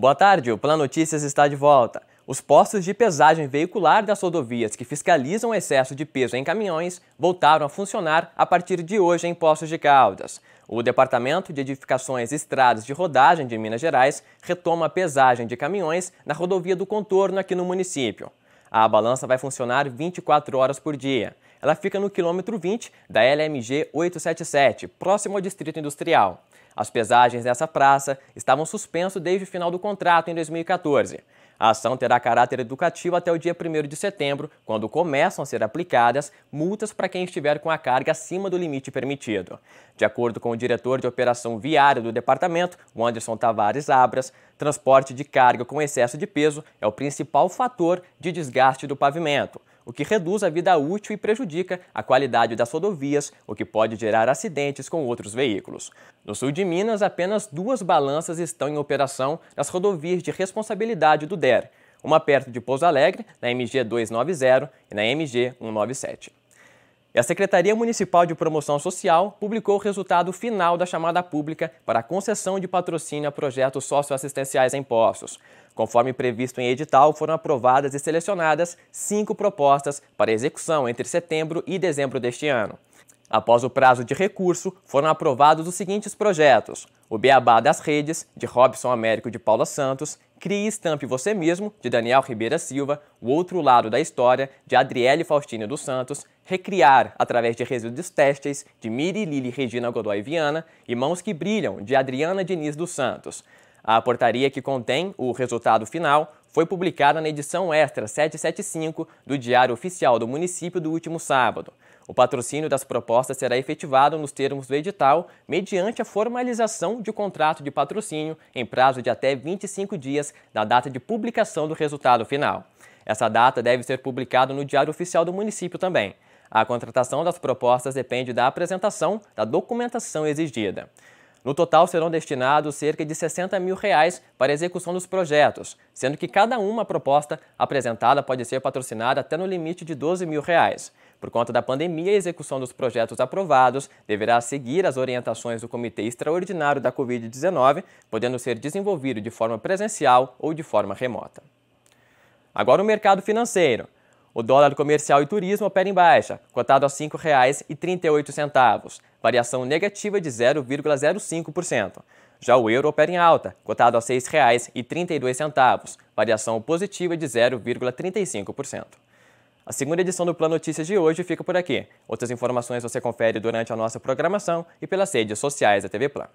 Boa tarde, o Plan Notícias está de volta. Os postos de pesagem veicular das rodovias que fiscalizam o excesso de peso em caminhões voltaram a funcionar a partir de hoje em Poços de Caldas. O Departamento de Edificações e Estradas de Rodagem de Minas Gerais retoma a pesagem de caminhões na rodovia do Contorno aqui no município. A balança vai funcionar 24 horas por dia. Ela fica no quilômetro 20 da LMG 877, próximo ao Distrito Industrial. As pesagens nessa praça estavam suspenso desde o final do contrato em 2014. A ação terá caráter educativo até o dia 1 de setembro, quando começam a ser aplicadas multas para quem estiver com a carga acima do limite permitido. De acordo com o diretor de operação viária do departamento, Anderson Tavares Abras, transporte de carga com excesso de peso é o principal fator de desgaste do pavimento o que reduz a vida útil e prejudica a qualidade das rodovias, o que pode gerar acidentes com outros veículos. No sul de Minas, apenas duas balanças estão em operação nas rodovias de responsabilidade do DER, uma perto de Pouso Alegre, na MG 290 e na MG 197. E a Secretaria Municipal de Promoção Social publicou o resultado final da chamada pública para a concessão de patrocínio a projetos socioassistenciais em Poços. Conforme previsto em edital, foram aprovadas e selecionadas cinco propostas para execução entre setembro e dezembro deste ano. Após o prazo de recurso, foram aprovados os seguintes projetos: o Beabá das Redes, de Robson Américo de Paula Santos, Crie e estampe você mesmo, de Daniel Ribeira Silva, O Outro Lado da História, de Adriele Faustino dos Santos, Recriar, através de resíduos têxteis, de Miri Lili Regina Godoy Viana, e Mãos que Brilham, de Adriana Diniz dos Santos. A portaria que contém o resultado final foi publicada na edição extra 775 do Diário Oficial do Município do último sábado. O patrocínio das propostas será efetivado nos termos do edital, mediante a formalização de contrato de patrocínio em prazo de até 25 dias da data de publicação do resultado final. Essa data deve ser publicada no Diário Oficial do município também. A contratação das propostas depende da apresentação da documentação exigida. No total, serão destinados cerca de 60 mil reais para a execução dos projetos, sendo que cada uma proposta apresentada pode ser patrocinada até no limite de 12 mil reais. Por conta da pandemia, a execução dos projetos aprovados deverá seguir as orientações do Comitê Extraordinário da Covid-19, podendo ser desenvolvido de forma presencial ou de forma remota. Agora o mercado financeiro. O dólar comercial e turismo opera em baixa, cotado a R$ 5,38, variação negativa de 0,05%. Já o euro opera em alta, cotado a R$ 6,32, variação positiva de 0,35%. A segunda edição do Plano Notícias de hoje fica por aqui. Outras informações você confere durante a nossa programação e pelas redes sociais da TV Plan.